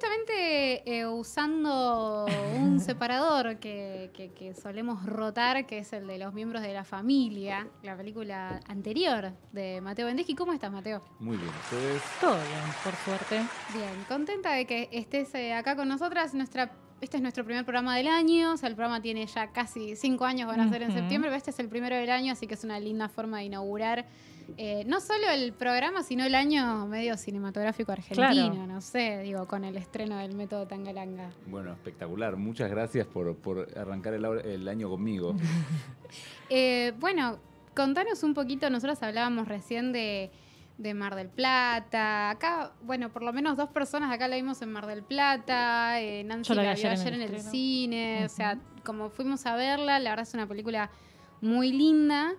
justamente eh, usando un separador que, solemos rotar, que es el de los miembros de la familia, la película anterior de Mateo Bendisky. ¿Cómo estás, Mateo? Muy bien, Todo bien, por suerte. Bien, contenta de que estés eh, acá con nosotras. Nuestra este es nuestro primer programa del año, sea, el programa tiene ya casi cinco años, van a ser en septiembre, pero este es el primero del año, así que es una linda forma de inaugurar eh, no solo el programa, sino el año medio cinematográfico argentino, no sé, digo, con el estreno del método Tangalanga. Bueno, espectacular. Muchas gracias por, arrancar el, año conmigo. Eh, bueno, contanos un poquito, nosotros hablábamos recién de Mar del Plata. Acá, bueno, por lo menos dos personas acá la vimos en Mar del Plata. Eh, Nancy la, ayer en el, cine. O sea, como fuimos a verla, la verdad es una película muy linda.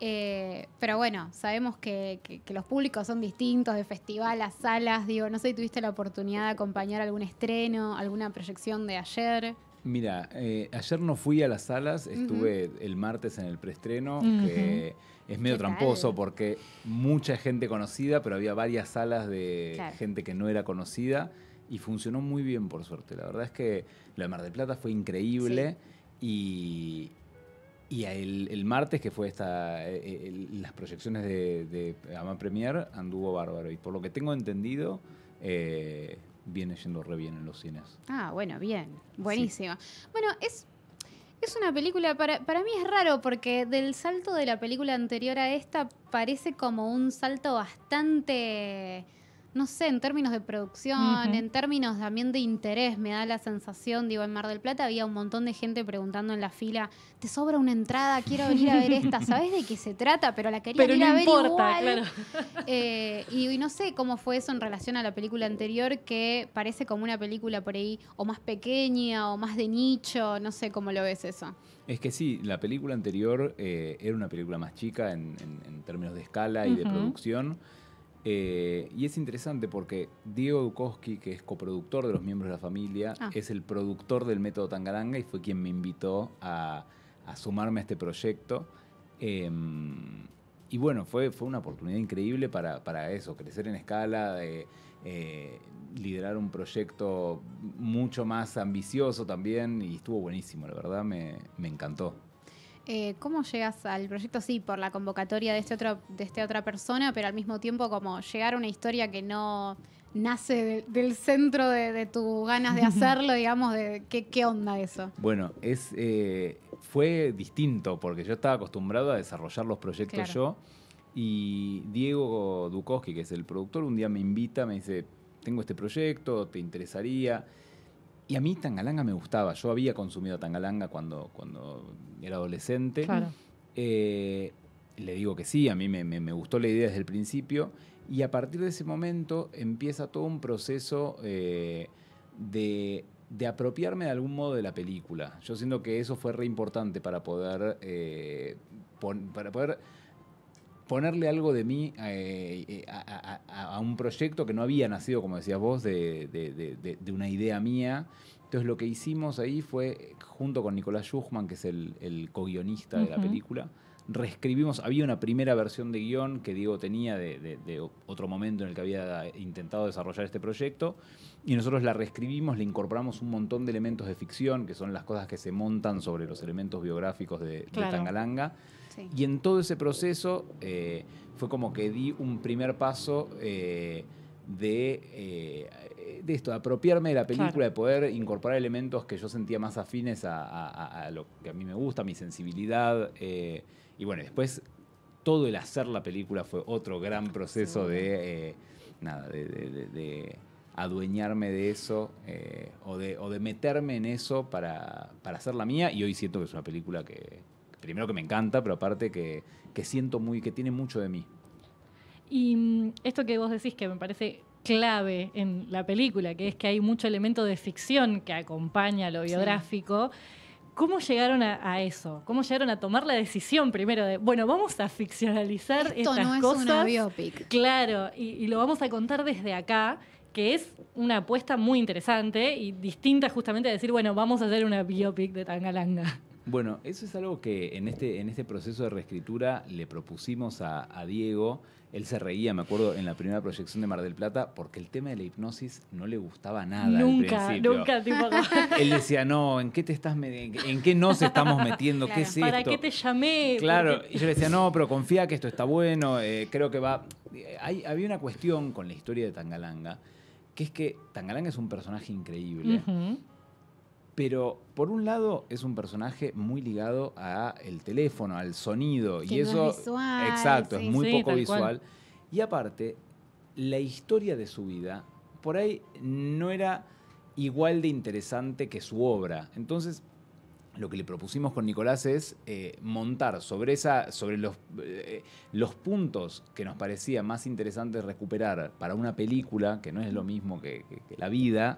Eh, pero bueno, sabemos que, los públicos son distintos, de festival a salas. Digo, no sé si tuviste la oportunidad de acompañar algún estreno, alguna proyección de ayer. Mira, eh, ayer no fui a las salas, estuve el martes en el preestreno, que es medio tramposo porque mucha gente conocida, pero había varias salas de gente que no era conocida y funcionó muy bien, por suerte. La verdad es que la Mar del Plata fue increíble y y el, martes, que fue esta, eh, eh, las proyecciones de, de Premier, anduvo bárbaro. Y por lo que tengo entendido, eh, viene yendo re bien en los cines. Ah, bueno, bien. Buenísima. Bueno, es, es una película, para mí es raro porque del salto de la película anterior a esta parece como un salto bastante no sé, en términos de producción, en términos también de interés, me da la sensación, digo, en Mar del Plata había un montón de gente preguntando en la fila, te sobra una entrada, quiero venir a ver esta, sabes de qué se trata? Pero la quería ir a ver igual. Claro. Eh, y, no sé cómo fue eso en relación a la película anterior, que parece como una película por ahí o más pequeña o más de nicho, no sé cómo lo ves eso. Es que sí, la película anterior eh, era una película más chica en, términos de escala y de producción eh, y es interesante porque Diego Dukoski, que es coproductor de los miembros de la familia, ah. es el productor del método Tangaranga y fue quien me invitó a, sumarme a este proyecto. Em, y bueno, fue, fue una oportunidad increíble para, eso, crecer en escala, eh, eh, liderar un proyecto mucho más ambicioso también y estuvo buenísimo, la verdad me encantó. Eh, ¿Cómo llegas al proyecto? Sí, por la convocatoria de, este otro, de esta otra persona, pero al mismo tiempo como llegar a una historia que no nace del centro de, tus ganas de hacerlo, digamos, de qué, onda eso. Bueno, es, eh, fue distinto porque yo estaba acostumbrado a desarrollar los proyectos yo y Diego Dukoski, que es el productor, un día me invita, me dice, tengo este proyecto, ¿te interesaría? Y a mí Tangalanga me gustaba. Yo había consumido Tangalanga cuando, cuando era adolescente. Claro. Eh, le digo que sí, a mí me, me, gustó la idea desde el principio. Y a partir de ese momento empieza todo un proceso eh, de, apropiarme de algún modo de la película. Yo siento que eso fue re importante para poder, eh, para poder ponerle algo de mí eh, eh, a, un proyecto que no había nacido, como decías vos, de, una idea mía. Entonces lo que hicimos ahí fue, junto con Nicolás Schuchman, que es el, el co-guionista de la película, reescribimos, había una primera versión de guión que Diego tenía de, otro momento en el que había intentado desarrollar este proyecto, y nosotros la reescribimos, le incorporamos un montón de elementos de ficción, que son las cosas que se montan sobre los elementos biográficos de, de Tangalanga y en todo ese proceso eh, fue como que di un primer paso eh, de, eh, de esto, de apropiarme de la película, de poder incorporar elementos que yo sentía más afines a, lo que a mí me gusta, mi sensibilidad. y bueno, después todo el hacer la película fue otro gran proceso de, nada, de, adueñarme de eso o, de, o de meterme en eso para, para hacer la mía. Y hoy siento que es una película que, primero que me encanta, pero aparte que, siento muy, que tiene mucho de mí. Y mm, esto que vos decís que me parece clave en la película, que es que hay mucho elemento de ficción que acompaña lo biográfico. ¿Cómo llegaron a, eso? ¿Cómo llegaron a tomar la decisión primero de, bueno, vamos a ficcionalizar Esto no es Una biopic. Claro, y, lo vamos a contar desde acá, que es una apuesta muy interesante y distinta justamente a decir, bueno, vamos a hacer una biopic de Tangalanga. Bueno, eso es algo que en este, en este proceso de reescritura le propusimos a, Diego. Él se reía, me acuerdo, en la primera proyección de Mar del Plata, porque el tema de la hipnosis no le gustaba nada. Nunca, al principio. nunca. Tipo... Él decía, no, ¿en qué te estás en qué nos estamos metiendo? ¿Qué es ¿Para qué te llamé? Claro, y yo le decía, no, pero confía que esto está bueno, eh, creo que va. Hay, había una cuestión con la historia de Tangalanga, que es que Tangalanga es un personaje increíble. Pero por un lado es un personaje muy ligado a el teléfono, al sonido y eso visual, exacto, es muy poco visual. Y aparte la historia de su vida por ahí no era igual de interesante que su obra. Entonces lo que le propusimos con Nicolás es eh, montar sobre, esa, sobre los, eh, los, puntos que nos parecía más interesante recuperar para una película, que no es lo mismo que, la vida,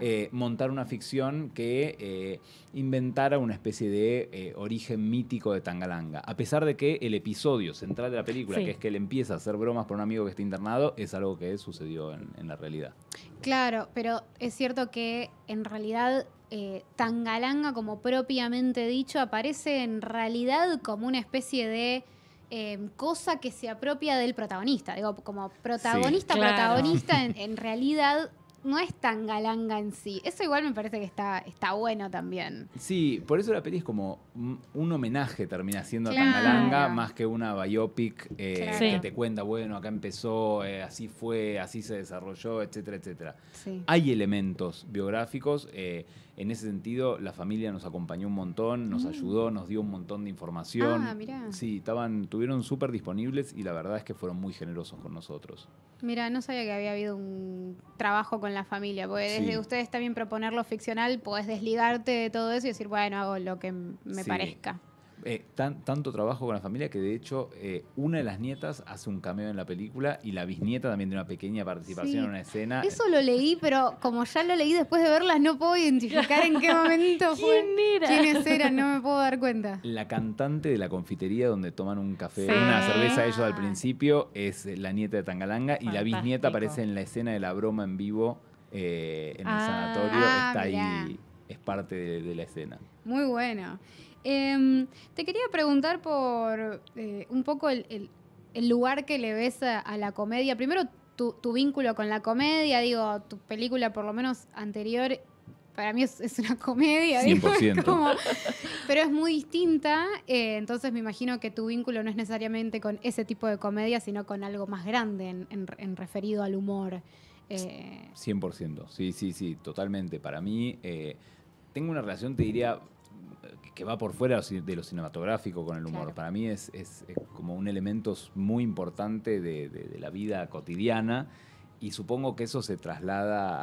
eh, montar una ficción que inventara una especie de origen mítico de Tangalanga. A pesar de que el episodio central de la película, que es que él empieza a hacer bromas por un amigo que está internado, es algo que sucedió en la realidad. Claro, pero es cierto que en realidad eh, Tangalanga, como propiamente dicho, aparece en realidad como una especie de em, cosa que se apropia del protagonista. Digo, como protagonista, protagonista, en realidad no es tan galanga en sí. Eso igual me parece que está, está bueno también. Sí, por eso la peli es como un homenaje termina siendo a más que una biopic eh, que te cuenta, bueno, acá empezó, eh, así fue, así se desarrolló, etcétera, etcétera. Hay elementos biográficos. Eh, en ese sentido, la familia nos acompañó un montón, nos ah. ayudó, nos dio un montón de información. Ah, Sí, estaban, tuvieron súper disponibles y la verdad es que fueron muy generosos con nosotros. Mira, no sabía que había habido un trabajo con la familia, porque desde ustedes también proponer lo ficcional, puedes desligarte de todo eso y decir, bueno, hago lo que me parezca. Eh, tanto trabajo con la familia que de hecho eh, una de las nietas hace un cameo en la película y la bisnieta también tiene una pequeña participación en una escena. Eso lo leí, pero como ya lo leí después de verlas no puedo identificar en qué momento fue. ¿Quién era? ¿Quiénes eran? No me puedo dar cuenta. La cantante de la confitería donde toman un café, una cerveza ellos al principio es eh, la nieta de Tangalanga y la bisnieta aparece en la escena de la broma en vivo en el ah, sanatorio. Está ahí, es parte de la escena. Muy bueno. Em, te quería preguntar por eh, un poco el, lugar que le ves a, la comedia. Primero, tu, vínculo con la comedia, digo, tu película por lo menos anterior, para mí es, una comedia, 100%. pero es muy distinta, eh, entonces me imagino que tu vínculo no es necesariamente con ese tipo de comedia, sino con algo más grande en, en referido al humor. 100%, eh. sí, sí, sí, totalmente. Para mí, tengo una relación, te diría, que va por fuera de lo cinematográfico con el humor. Para mí es, es, como un elemento muy importante de, la vida cotidiana y supongo que eso se traslada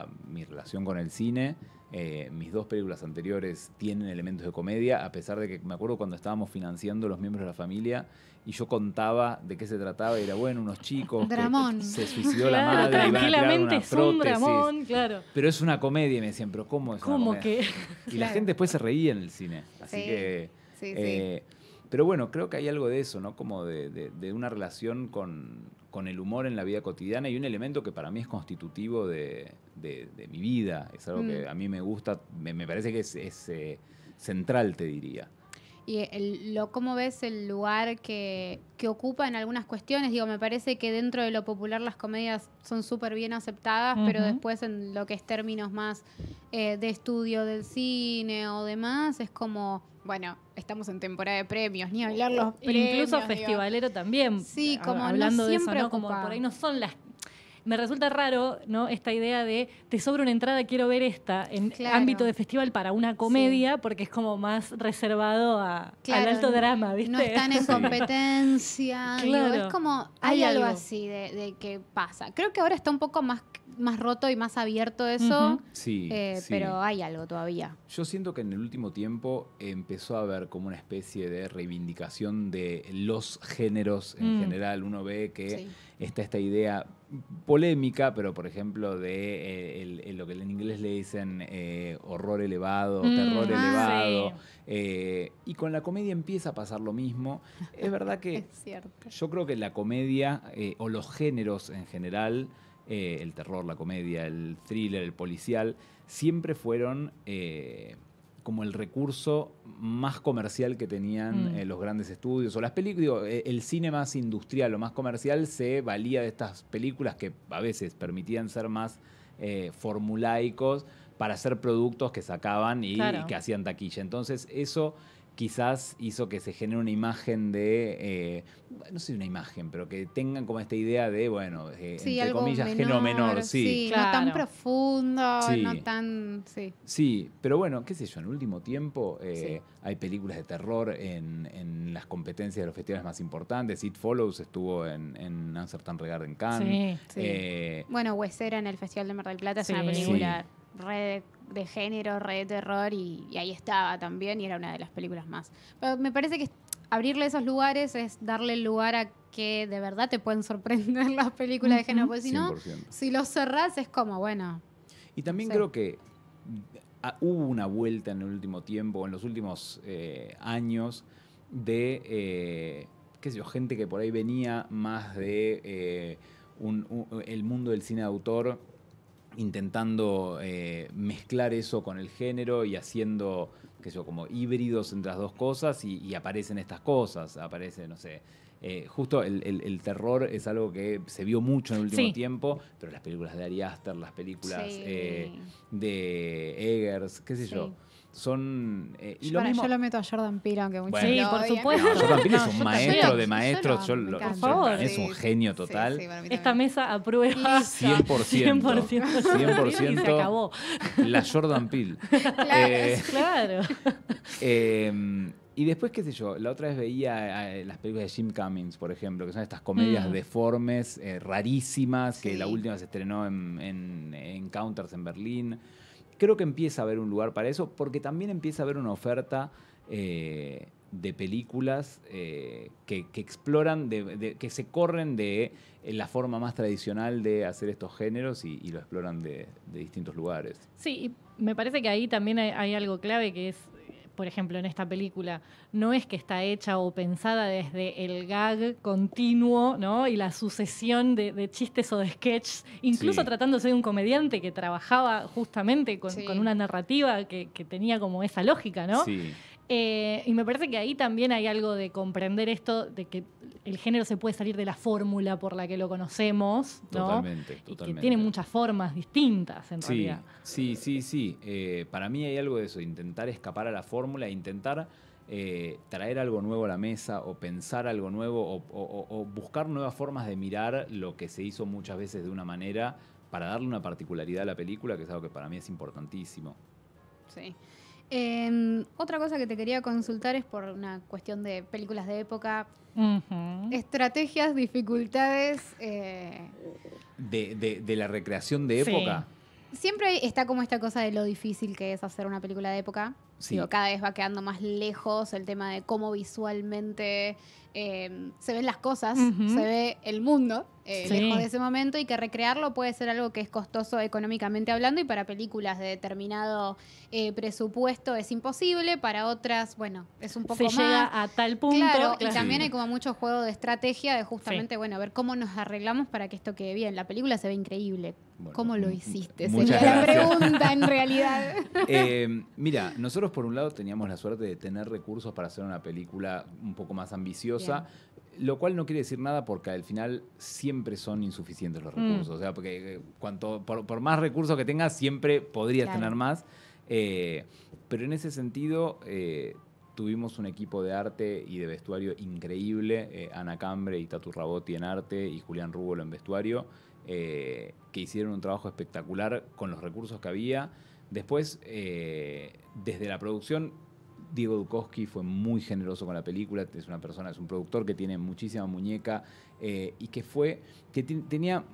a mi relación con el cine eh, mis dos películas anteriores tienen elementos de comedia, a pesar de que me acuerdo cuando estábamos financiando los miembros de la familia y yo contaba de qué se trataba y era bueno, unos chicos se suicidó la madre Tranquilamente Pero es una comedia me decían, pero ¿cómo es ¿Cómo que? Y la gente después se reía en el cine. Así que... Eh, pero bueno, creo que hay algo de eso, ¿no? Como de una relación con, con el humor en la vida cotidiana y un elemento que para mí es constitutivo de, mi vida. Es algo que mm. a mí me gusta, me, parece que es, es eh, central, te diría. Y lo, ¿cómo ves el lugar que, ocupa en algunas cuestiones? Digo, me parece que dentro de lo popular las comedias son súper bien aceptadas, pero después en lo que es términos más eh, de estudio del cine o demás, es como, bueno, estamos en temporada de premios, ni hablar los premios. Incluso festivalero también. Sí, como hablando de eso, ¿no? Como por ahí no son las me resulta raro, ¿no? Esta idea de te sobra una entrada, quiero ver esta en ámbito de festival para una comedia, porque es como más reservado a, al alto drama, ¿viste? No están en competencia. es como, hay, algo, así de, que pasa. Creo que ahora está un poco más, más roto y más abierto eso, eh, sí, pero hay algo todavía. Yo siento que en el último tiempo empezó a haber como una especie de reivindicación de los géneros en mm. general. Uno ve que está esta idea polémica, pero por ejemplo de eh, lo que en inglés le dicen eh, horror elevado, mm, terror ah, elevado, eh, y con la comedia empieza a pasar lo mismo. Es verdad que yo creo que la comedia o los géneros en general, el terror, la comedia, el thriller, el policial, siempre fueron como el recurso más comercial que tenían mm. eh, los grandes estudios o las películas. Eh, el cine más industrial o más comercial se valía de estas películas que a veces permitían ser más eh, formulaicos para hacer productos que sacaban y que hacían taquilla. Entonces eso quizás hizo que se genere una imagen de, eh, no sé una imagen, pero que tengan como esta idea de, bueno, eh, entre comillas, geno menor, sí. No tan profundo, no tan, sí. Sí, pero bueno, qué sé yo, en último tiempo eh, hay películas de terror en, en, las competencias de los festivales más importantes. It Follows estuvo en, en tan Regard en Cannes. bueno, Huesera en el Festival de Mar del Plata es una película red de género, red de terror, y, ahí estaba también, y era una de las películas más. Pero me parece que abrirle esos lugares es darle lugar a que de verdad te pueden sorprender las películas de género, porque si no, si los cerrás es como, bueno. Y también creo que ah, hubo una vuelta en el último tiempo, en los últimos eh, años, de, eh, qué sé yo, gente que por ahí venía más de eh, el mundo del cine de autor intentando eh, mezclar eso con el género y haciendo, qué sé yo, como híbridos entre las dos cosas y, aparecen estas cosas, aparece, no sé. Eh, justo el, terror es algo que se vio mucho en el último tiempo, pero las películas de Ari Aster, las películas eh, de Eggers, qué sé yo son. Eh, yo, lo mismo... lo meto a Jordan Peele, aunque mucho bueno, Sí, por supuesto. Jordan Peele es un maestro de maestros. Yo por favor. Es un genio total. Esta mesa aprueba 100%. 100%. 100%, 100 se acabó. La Jordan Peele. Claro. Eh, eh, y después, qué sé yo, la otra vez veía las películas de Jim Cummings, por ejemplo, que son estas comedias mm. deformes, rarísimas, que la última se estrenó en, en, en en Berlín creo que empieza a haber un lugar para eso, porque también empieza a haber una oferta eh, de películas eh, que, exploran, que se corren de eh, la forma más tradicional de hacer estos géneros y, lo exploran de, distintos lugares. Sí, me parece que ahí también hay algo clave que es por ejemplo, en esta película, no es que está hecha o pensada desde el gag continuo, ¿no? Y la sucesión de, chistes o de sketches, incluso tratándose de un comediante que trabajaba justamente con, una narrativa que, tenía como esa lógica, ¿no? Eh, y me parece que ahí también hay algo de comprender esto, de que el género se puede salir de la fórmula por la que lo conocemos, ¿no? Totalmente, totalmente. que tiene muchas formas distintas, en realidad. Sí, sí, sí. Eh, para mí hay algo de eso, intentar escapar a la fórmula, intentar eh, traer algo nuevo a la mesa o pensar algo nuevo o, buscar nuevas formas de mirar lo que se hizo muchas veces de una manera para darle una particularidad a la película, que es algo que para mí es importantísimo. Sí. Em, otra cosa que te quería consultar es por una cuestión de películas de época Estrategias, dificultades. Eh, de, de, la recreación de época. Siempre está como esta cosa de lo difícil que es hacer una película de época cada vez va quedando más lejos el tema de cómo visualmente eh, se ven las cosas, se ve el mundo eh, lejos de ese momento y que recrearlo puede ser algo que es costoso económicamente hablando y para películas de determinado eh, presupuesto es imposible, para otras, bueno, es un poco se llega a tal punto. Claro, y también hay como mucho juego de estrategia de justamente, bueno, a ver cómo nos arreglamos para que esto quede bien. La película se ve increíble. ¿Cómo lo mm, hiciste? Sería la pregunta en realidad. mira, nosotros por un lado, teníamos la suerte de tener recursos para hacer una película un poco más ambiciosa, lo cual no quiere decir nada porque al final siempre son insuficientes los mm. recursos. O sea, porque eh, cuanto, por, más recursos que tengas, siempre podrías tener más. Eh, pero en ese sentido, eh, tuvimos un equipo de arte y de vestuario increíble, Ana Cambre y Tatu Rabotti en arte y Julián Rubolo en vestuario, que hicieron un trabajo espectacular con los recursos que había. Después, eh, desde la producción, Diego Dukowski fue muy generoso con la película. Es una persona, es un productor que tiene muchísima muñeca eh, y que fue, que tenía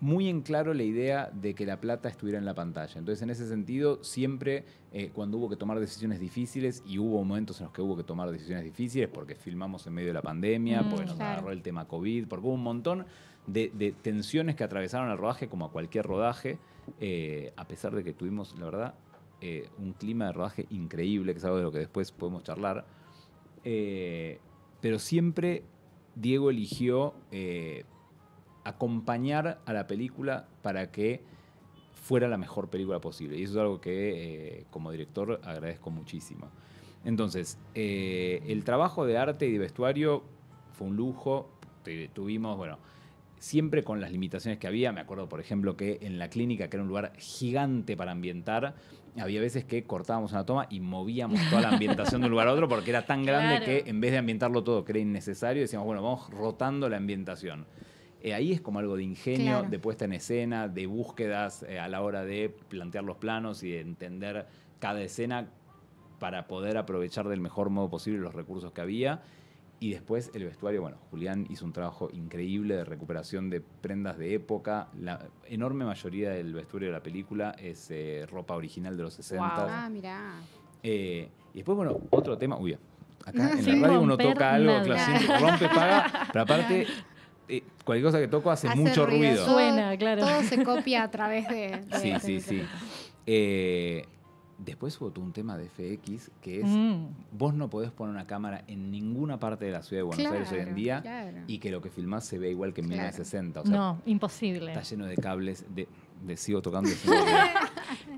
muy en claro la idea de que la plata estuviera en la pantalla. Entonces, en ese sentido, siempre eh, cuando hubo que tomar decisiones difíciles, y hubo momentos en los que hubo que tomar decisiones difíciles, porque filmamos en medio de la pandemia, mm, porque nos agarró el tema COVID, porque hubo un montón de, de tensiones que atravesaron el rodaje, como a cualquier rodaje. Eh, a pesar de que tuvimos, la verdad, eh, un clima de rodaje increíble, que es algo de lo que después podemos charlar, eh, pero siempre Diego eligió acompañar a la película para que fuera la mejor película posible. Y eso es algo que como director agradezco muchísimo. Entonces, el trabajo de arte y de vestuario fue un lujo. Tuvimos, bueno, siempre con las limitaciones que había. Me acuerdo, por ejemplo, que en la clínica, que era un lugar gigante para ambientar, había veces que cortábamos una toma y movíamos toda la ambientación de un lugar a otro porque era tan grande que en vez de ambientarlo todo, que era innecesario, decíamos, bueno, vamos rotando la ambientación. Eh, ahí es como algo de ingenio, de puesta en escena, de búsquedas eh, a la hora de plantear los planos y de entender cada escena para poder aprovechar del mejor modo posible los recursos que había y después el vestuario, bueno, Julián hizo un trabajo increíble de recuperación de prendas de época. La enorme mayoría del vestuario de la película es eh, ropa original de los 60. Ah, mirá. Eh, y después, bueno, otro tema. Uy, acá en la radio uno toca algo, clásico rompe, paga. Pero aparte, eh, cualquier cosa que toco hace, mucho ruido. Suena, claro. Todo se copia a través de. de sí, sí, sí. Eh, Después hubo un tema de FX que es, mm. vos no podés poner una cámara en ninguna parte de la ciudad de Buenos Aires hoy en día y que lo que filmás se vea igual que en 1960. O no, imposible. Está lleno de cables, de de sigo tocando.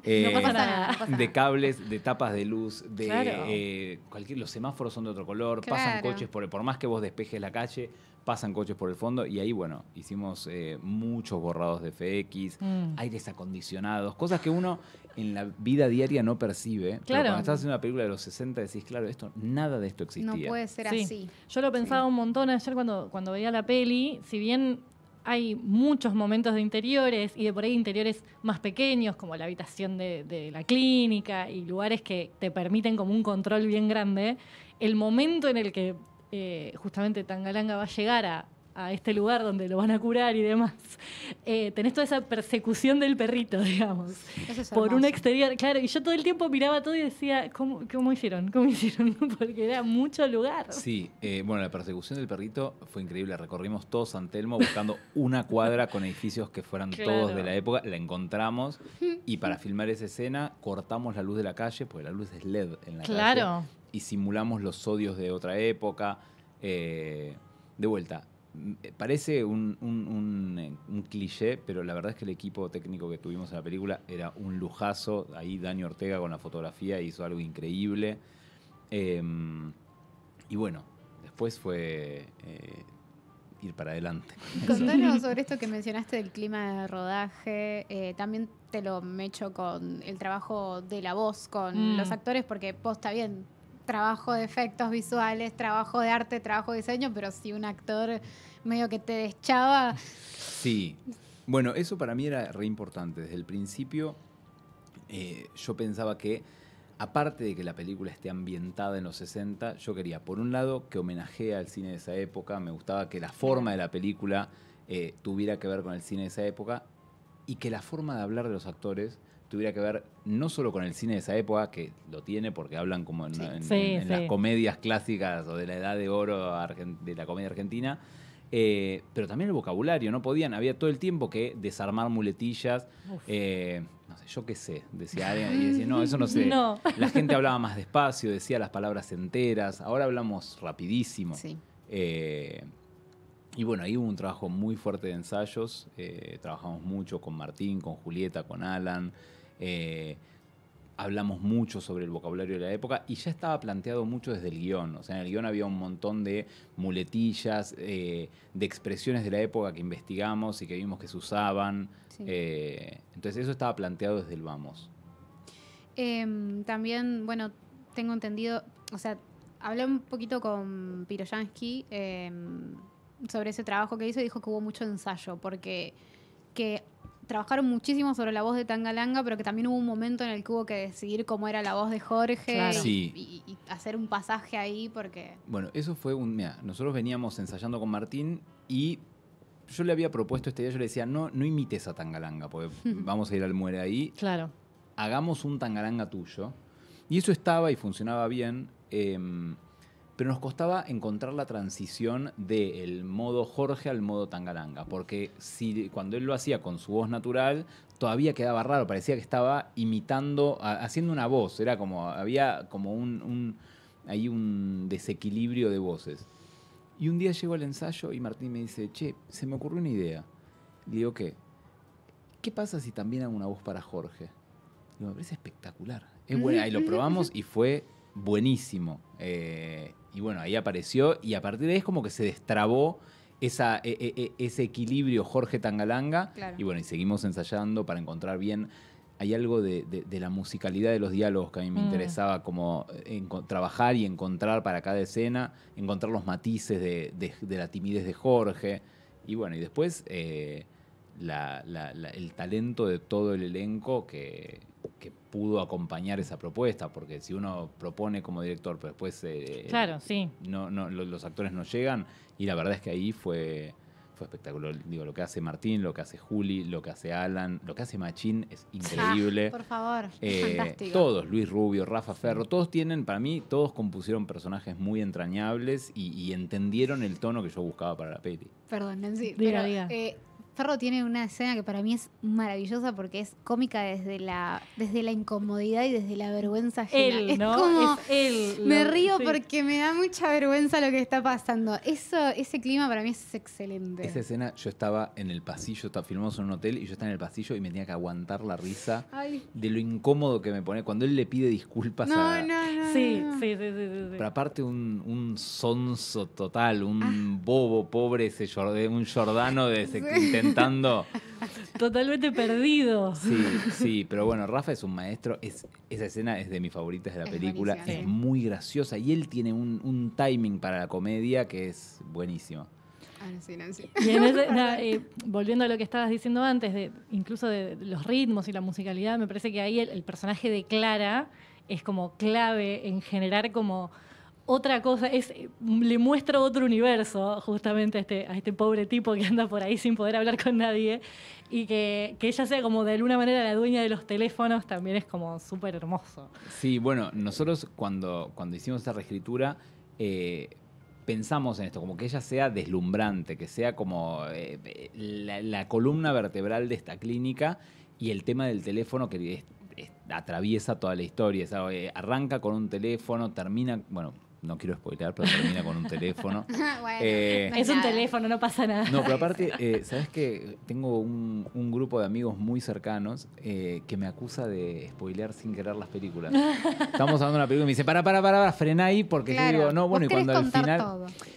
De cables, de tapas de luz, de eh, cualquier, los semáforos son de otro color, pasan coches por por más que vos despejes la calle, pasan coches por el fondo y ahí bueno hicimos eh, muchos borrados de FX, mm. aires acondicionados, cosas que uno en la vida diaria no percibe. Claro. cuando estás haciendo una película de los 60 decís, claro, esto, nada de esto existía. No puede ser así. Yo lo pensaba un montón ayer cuando, cuando veía la peli, si bien hay muchos momentos de interiores y de por ahí interiores más pequeños, como la habitación de, la clínica y lugares que te permiten como un control bien grande, el momento en el que eh, justamente Tangalanga va a llegar a este lugar donde lo van a curar y demás, eh, tenés toda esa persecución del perrito, digamos, por un exterior. Claro, y yo todo el tiempo miraba todo y decía, ¿cómo, hicieron? ¿Cómo hicieron? Porque era mucho lugar. Sí, eh, bueno, la persecución del perrito fue increíble. Recorrimos todo San Telmo buscando una cuadra con edificios que fueran todos de la época. La encontramos y para filmar esa escena cortamos la luz de la calle, porque la luz es LED en la calle. Claro. Y simulamos los odios de otra época. Eh, de vuelta, eh, parece eh, un, cliché, pero la verdad es que el equipo técnico que tuvimos en la película era un lujazo. Ahí Dani Ortega con la fotografía hizo algo increíble. Em, y bueno, después fue eh, ir para adelante. Contanos sobre esto que mencionaste del clima de rodaje. también te lo mecho con el trabajo de la voz, con mm. los actores, porque está bien trabajo de efectos visuales, trabajo de arte, trabajo de diseño, pero si un actor medio que te deschaba. Sí. Bueno, eso para mí era re importante. Desde el principio eh, yo pensaba que, aparte de que la película esté ambientada en los 60, yo quería, por un lado, que homenajee al cine de esa época, me gustaba que la forma de la película eh, tuviera que ver con el cine de esa época y que la forma de hablar de los actores tuviera que ver no solo con el cine de esa época, que lo tiene porque hablan como en, las comedias clásicas o de la edad de oro de la comedia argentina, eh, pero también el vocabulario, no podían, había todo el tiempo que desarmar muletillas, eh, no sé, yo qué sé, decía alguien, y decía, no, eso no sé. La gente hablaba más despacio, decía las palabras enteras, ahora hablamos rapidísimo. Eh, y bueno, ahí hubo un trabajo muy fuerte de ensayos, trabajamos mucho con Martín, con Julieta, con Alan. Eh, hablamos mucho sobre el vocabulario de la época y ya estaba planteado mucho desde el guión. O sea, en el guión había un montón de muletillas, eh, de expresiones de la época que investigamos y que vimos que se usaban. Eh, entonces eso estaba planteado desde el vamos. Em, también, bueno, tengo entendido, o sea, hablé un poquito con Piroyansky em, sobre ese trabajo que hizo y dijo que hubo mucho ensayo porque que trabajaron muchísimo sobre la voz de Tangalanga, pero que también hubo un momento en el que hubo que decidir cómo era la voz de Jorge y, hacer un pasaje ahí porque... Bueno, eso fue un... Mira, nosotros veníamos ensayando con Martín y yo le había propuesto este día, yo le decía, no, no imites a Tangalanga, porque vamos a ir al muere ahí. Claro. Hagamos un Tangalanga tuyo. Y eso estaba y funcionaba bien. Em, pero nos costaba encontrar la transición del modo Jorge al modo Tangalanga, porque si, cuando él lo hacía con su voz natural, todavía quedaba raro, parecía que estaba imitando, haciendo una voz, era como, había como un, hay un desequilibrio de voces. Y un día llegó al ensayo y Martín me dice, che, se me ocurrió una idea. Le digo, ¿qué? ¿Qué pasa si también hago una voz para Jorge? Y me parece espectacular. Es Y lo probamos y fue buenísimo. Eh, y bueno, ahí apareció y a partir de ahí es como que se destrabó esa, e, e, e, ese equilibrio Jorge Tangalanga. Y bueno, y seguimos ensayando para encontrar bien. Hay algo de, la musicalidad de los diálogos que a mí me mm. interesaba, como trabajar y encontrar para cada escena, encontrar los matices de, la timidez de Jorge. Y bueno, y después eh, el talento de todo el elenco que, que pudo acompañar esa propuesta, porque si uno propone como director, pero después eh, claro, sí. no, no, los, actores no llegan, y la verdad es que ahí fue, fue espectacular. Digo, lo que hace Martín, lo que hace Juli, lo que hace Alan, lo que hace Machín es ah, increíble. por favor, eh, Todos, Luis Rubio, Rafa Ferro, todos tienen, para mí, todos compusieron personajes muy entrañables y, entendieron el tono que yo buscaba para la peli. Perdón, Nancy, pero, eh, Ferro tiene una escena que para mí es maravillosa porque es cómica desde la, desde la incomodidad y desde la vergüenza ajena. es como, él, me río porque me da mucha vergüenza lo que está pasando. Eso, ese clima para mí es excelente. Esa escena, yo estaba en el pasillo, filmamos en un hotel y yo estaba en el pasillo y me tenía que aguantar la risa de lo incómodo que me pone cuando él le pide disculpas no, a... No, no, sí, Sí, sí, sí, Pero aparte un, un sonso total, un ah. bobo pobre, ese, eh, un Jordano de ese Totalmente perdido. Sí, sí, pero bueno, Rafa es un maestro. esa escena es de mis favoritas de la película. Es muy graciosa y él tiene un, timing para la comedia que es buenísimo. Y volviendo a lo que estabas diciendo antes, de, incluso de los ritmos y la musicalidad, me parece que ahí el personaje de Clara es como clave en generar como otra cosa, es, le muestra otro universo justamente este, a este, pobre tipo que anda por ahí sin poder hablar con nadie y que, ella sea como de alguna manera la dueña de los teléfonos también es como súper hermoso. Sí, bueno, nosotros cuando, cuando hicimos esa reescritura... Eh, pensamos en esto, como que ella sea deslumbrante, que sea como eh, eh, la, columna vertebral de esta clínica y el tema del teléfono que atraviesa toda la historia. arranca con un teléfono, termina, bueno, no quiero spoilear, pero termina con un teléfono. Eh, es un teléfono, no pasa nada. No, pero aparte, eh, ¿sabes que Tengo un, grupo de amigos muy cercanos eh, que me acusa de spoilear sin querer las películas. Estamos hablando de una película y me dice, para, para, para, para frená ahí porque yo digo, no, bueno, y cuando al final.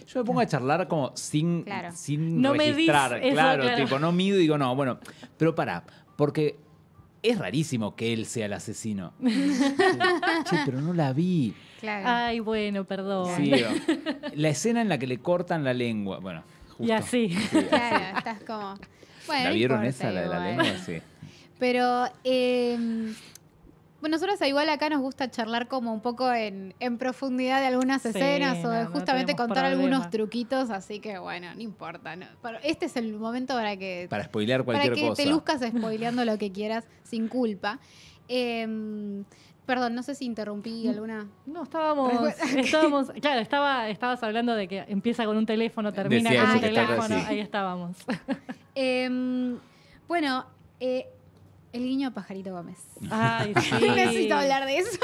Yo me pongo a charlar como sin, sin no registrar. claro, tipo, no mido y digo, no, bueno, pero para, porque es rarísimo que él sea el asesino. che, pero no la vi. Ay, bueno, perdón. la escena en la que le cortan la lengua. Bueno, justo. Y así. Sí, claro, estás como. Bueno, ¿La vieron esa, la de la lengua? Sí. Pero. Em, nosotros igual acá nos gusta charlar como un poco en, profundidad de algunas escenas o justamente contar algunos truquitos, así que bueno, no importa. pero este es el momento para que... Para spoilear cualquier cosa. Para que te luzcas spoileando lo que quieras sin culpa. Eh, Perdón, no sé si interrumpí mm. alguna. No, estábamos. estábamos claro, estaba, estabas hablando de que empieza con un teléfono, termina con un teléfono. Ahí estábamos. Em, bueno, eh, el guiño a Pajarito Gómez. Ay, sí. Necesito hablar de eso.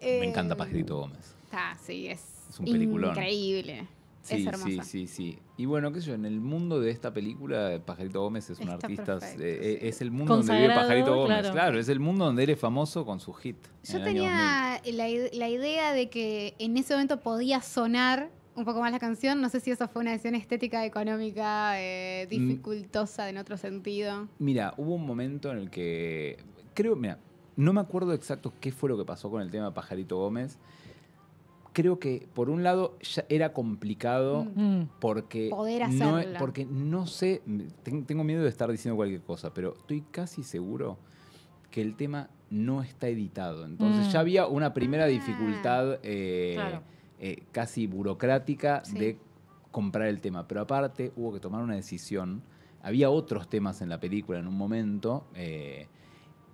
Me em, encanta Pajarito Gómez. Ah, sí, es, es un peliculón. increíble. es hermoso. Sí, sí, sí. Y bueno, qué sé yo, en el mundo de esta película, Pajarito Gómez es un artista, eh, eh, es el mundo donde vive Pajarito Gómez, claro. es el mundo donde eres famoso con su hit. Yo tenía la, idea de que en ese momento podía sonar un poco más la canción. No sé si eso fue una decisión estética, económica, eh, mm. dificultosa en otro sentido. Mira, hubo un momento en el que. Creo, mira, no me acuerdo exacto qué fue lo que pasó con el tema Pajarito Gómez creo que por un lado ya era complicado mm. Mm. porque, Poder no, e, porque no sé, tengo miedo de estar diciendo cualquier cosa, pero estoy casi seguro que el tema no está editado. Entonces mm. ya había una primera ah. dificultad eh, eh, casi burocrática de comprar el tema, pero aparte hubo que tomar una decisión. Había otros temas en la película en un momento. Eh,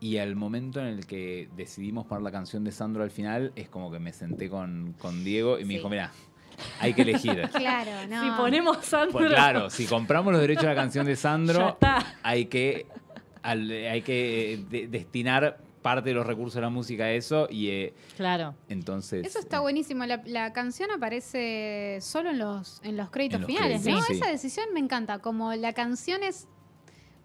y al momento en el que decidimos poner la canción de Sandro al final, es como que me senté con, con Diego y me dijo, mira, hay que elegir. Claro, no. Si ponemos pues Sandro. claro, si compramos los derechos de la canción de Sandro, hay que, hay que eh, destinar parte de los recursos de la música a eso y eh, claro entonces eso está eh. buenísimo la, canción aparece solo en los en los créditos finales ¿no? esa decisión me encanta como la canción es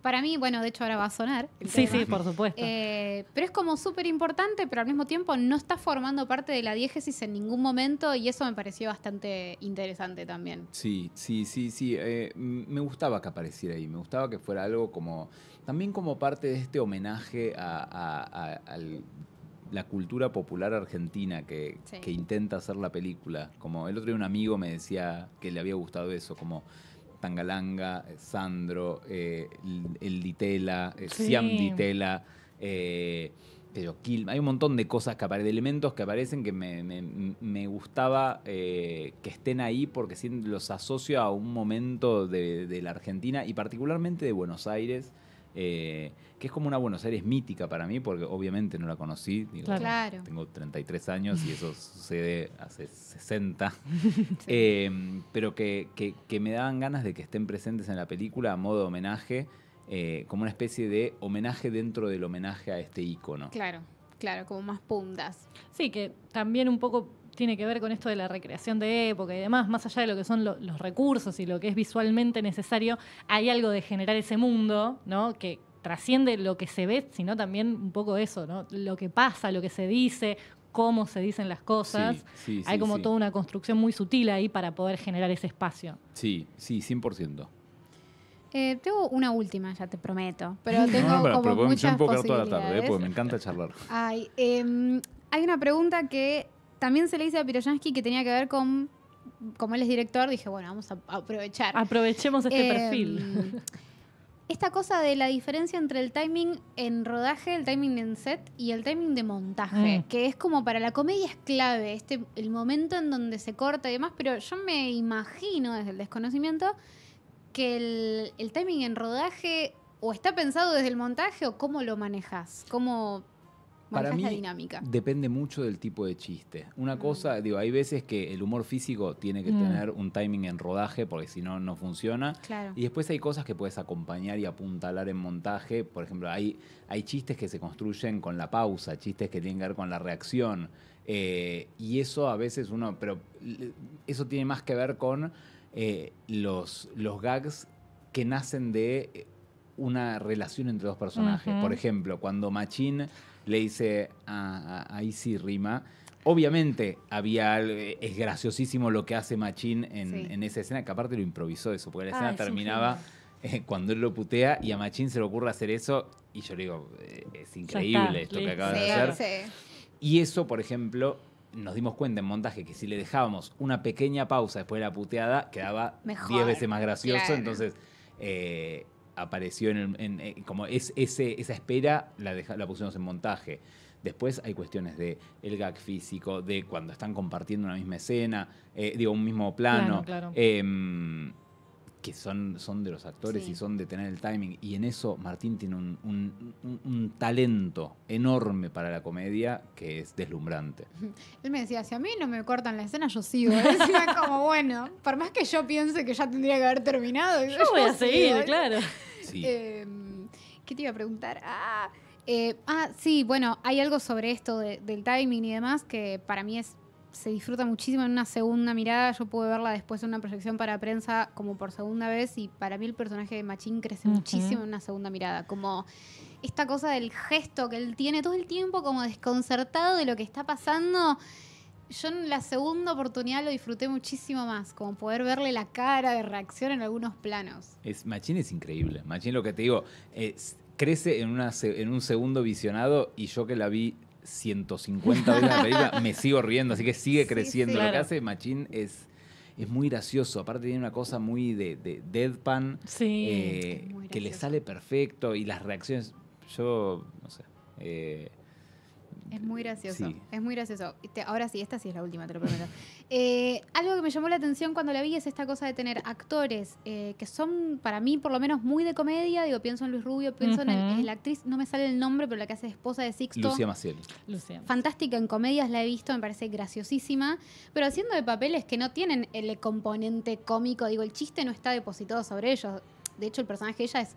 para mí, bueno, de hecho ahora va a sonar. Sí, sí, por supuesto. Eh, pero es como súper importante, pero al mismo tiempo no está formando parte de la diégesis en ningún momento y eso me pareció bastante interesante también. Sí, sí, sí, sí. Eh, me gustaba que apareciera ahí, me gustaba que fuera algo como, también como parte de este homenaje a, la cultura popular argentina que, que intenta hacer la película. Como el otro día un amigo me decía que le había gustado eso, como Tangalanga, eh, Sandro, eh, el Ditela, eh, Siam Ditela, pero Hay un montón de cosas que aparecen, de elementos que aparecen que me, gustaba que estén ahí porque los asocio a un momento de la Argentina y particularmente de Buenos Aires eh, que es como una Buenos Aires mítica para mí, porque obviamente no la conocí. Tengo 33 años y eso sucede hace 60. Em, pero que, me daban ganas de que estén presentes en la película a modo homenaje, eh, como una especie de homenaje dentro del homenaje a este ícono. Claro, claro, como más puntas. Sí, que también un poco tiene que ver con esto de la recreación de época y demás, más allá de lo que son los recursos y lo que es visualmente necesario, hay algo de generar ese mundo, ¿no? Que trasciende lo que se ve, sino también un poco eso, ¿no? Lo que pasa, lo que se dice, cómo se dicen las cosas. hay como toda una construcción muy sutil ahí para poder generar ese espacio. Sí, sí, 100%. Eh, tengo una última, ya te prometo. Pero tengo como muchas posibilidades. toda la tarde, eh, porque me encanta charlar. Em, hay una pregunta que también se le dice a Piroyansky que tenía que ver con, como él es director, dije, bueno, vamos a aprovechar. Aprovechemos este em, perfil. Esta cosa de la diferencia entre el timing en rodaje, el timing en set y el timing de montaje, mm. que es como para la comedia es clave, este, el momento en donde se corta y demás, pero yo me imagino desde el desconocimiento que el, el timing en rodaje o está pensado desde el montaje o cómo lo manejas, cómo para mí, Depende mucho del tipo de chiste. Una mm. cosa, digo, hay veces que el humor físico tiene que mm. tener un timing en rodaje porque si no, no funciona. Y después hay cosas que puedes acompañar y apuntalar en montaje. Por ejemplo, hay, hay chistes que se construyen con la pausa, chistes que tienen que ver con la reacción. Eh, y eso a veces uno, pero eso tiene más que ver con eh, los, los gags que nacen de eh, una relación entre dos personajes. Por ejemplo, cuando Machín le dice a, a, Rima, obviamente había eh, es graciosísimo lo que hace Machín en, esa escena, que aparte lo improvisó eso, porque la escena terminaba eh, cuando él lo putea y a Machín se le ocurre hacer eso y yo le digo, eh, es increíble esto que acaba de hacer. Y eso, por ejemplo, nos dimos cuenta en montaje que si le dejábamos una pequeña pausa después de la puteada, quedaba 10 veces más gracioso. Entonces, apareció en, eh, como es, esa espera la, pusimos en montaje. Después hay cuestiones de el gag físico, de cuando están compartiendo una misma escena, eh, digo, un mismo plano. Em, que son, son de los actores y son de tener el timing. Y en eso Martín tiene un, talento enorme para la comedia que es deslumbrante. Él me decía, si a mí no me cortan la escena, yo sigo. como, bueno, por más que yo piense que ya tendría que haber terminado. Yo, yo voy a seguir, claro. Em, ¿Qué te iba a preguntar? Ah, eh, ah, sí, bueno, hay algo sobre esto del timing y demás que para mí es se disfruta muchísimo en una segunda mirada. Yo pude verla después en una proyección para prensa como por segunda vez y para mí el personaje de Machín crece muchísimo en una segunda mirada. Como esta cosa del gesto que él tiene todo el tiempo como desconcertado de lo que está pasando. Yo en la segunda oportunidad lo disfruté muchísimo más, como poder verle la cara de reacción en algunos planos. Es, Machín es increíble. Machín, lo que te digo, es, crece en, una, en un segundo visionado y yo que la vi 150 veces la película, me sigo riendo, así que sigue creciendo. Lo que hace Machín es, es muy gracioso. Aparte tiene una cosa muy de, de deadpan eh, que le sale perfecto y las reacciones. Yo, no sé. Eh, es muy gracioso. Es muy gracioso. ahora sí, esta sí es la última, te lo prometo. Eh, algo que me llamó la atención cuando la vi es esta cosa de tener actores eh, que son, para mí, por lo menos muy de comedia. Digo, pienso en Luis Rubio, pienso en, la actriz, no me sale el nombre, pero la que hace esposa de Sixto. Lucía Maciel. Lucía. Fantástica en comedias, la he visto, me parece graciosísima. Pero haciendo de papeles que no tienen el componente cómico, digo, el chiste no está depositado sobre ellos. De hecho, el personaje de ella es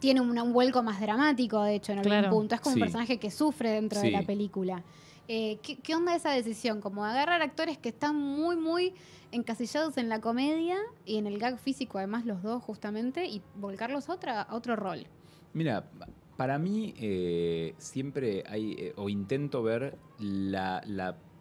tiene un, vuelco más dramático, de hecho, en algún punto. Es como un personaje que sufre dentro de la película. Eh, ¿qué, onda esa decisión? Como agarrar actores que están muy, muy encasillados en la comedia y en el gag físico, además los dos justamente, y volcarlos a, otra, a otro rol. Mira, para mí eh, siempre hay, eh, o intento ver la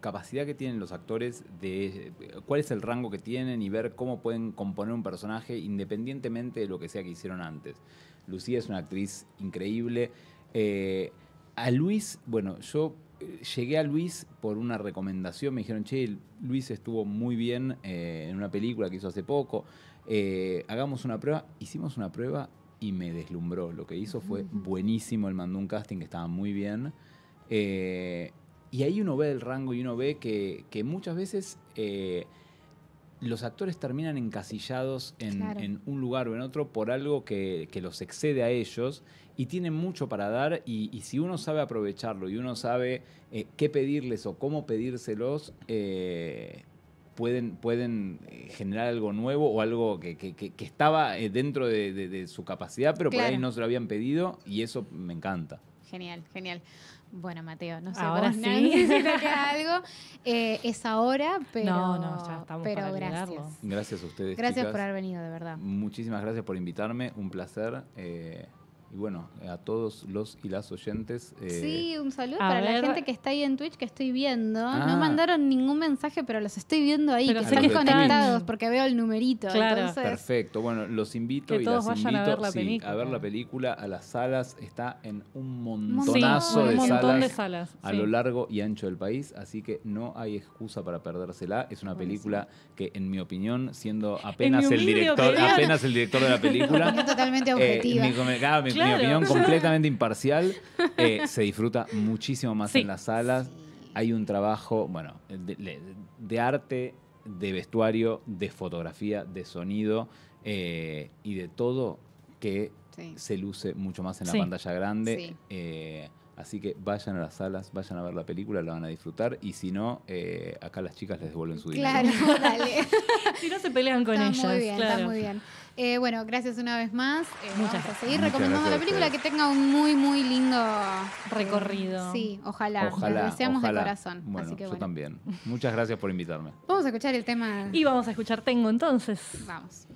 capacidad que tienen los actores de eh, cuál es el rango que tienen y ver cómo pueden componer un personaje independientemente de lo que sea que hicieron antes. Lucía es una actriz increíble. Eh, a Luis, bueno, yo eh, llegué a Luis por una recomendación. Me dijeron, che, Luis estuvo muy bien en una película que hizo hace poco. hagamos una prueba. Hicimos una prueba y me deslumbró. Lo que hizo fue buenísimo. Él mandó un casting que estaba muy bien. Y ahí uno ve el rango y uno ve que, muchas veces eh, los actores terminan encasillados en, un lugar o en otro por algo que, los excede a ellos y tienen mucho para dar y, si uno sabe aprovecharlo y uno sabe eh, qué pedirles o cómo pedírselos, eh, pueden, pueden generar algo nuevo o algo que, estaba dentro de, su capacidad, pero por ahí no se lo habían pedido y eso me encanta. Genial, genial. Bueno, Mateo, no sé ahora vos, sí. si queda algo. Eh, es ahora, pero. No, no, ya estamos para gracias. Gracias a ustedes. Gracias por haber venido, de verdad. Muchísimas gracias por invitarme. Un placer. Eh, y bueno, a todos los y las oyentes. Eh, sí, un saludo para la gente que está ahí en Twitch que estoy viendo. No ah. mandaron ningún mensaje, pero los estoy viendo ahí, que están conectados porque veo el numerito. Perfecto. Bueno, los invito y las invito a ver, la película. a ver la película a las salas. Está en un montonazo de, montón salas de, salas a lo largo y ancho del país, así que no hay excusa para perdérsela. Es una película que, en mi opinión, siendo apenas el director, apenas el director de la película, totalmente eh, mi opinión completamente imparcial, eh, se disfruta muchísimo más en las salas. Hay un trabajo, bueno, de, arte, de vestuario, de fotografía, de sonido eh, y de todo que se luce mucho más en la pantalla grande. Eh, así que vayan a las salas, vayan a ver la película, la van a disfrutar y si no, acá las chicas les devuelven su dinero. Claro, dale. si no se pelean con está Muy bien, claro. Está muy bien. Eh, bueno, gracias una vez más. Eh, Muchas. vamos a seguir recomendando la película que tenga un muy, muy lindo eh, recorrido. Sí, ojalá. Lo deseamos de corazón. Así que bueno. Yo también. Muchas gracias por invitarme. Vamos a escuchar el tema. Y vamos a escuchar Tengo entonces. Vamos.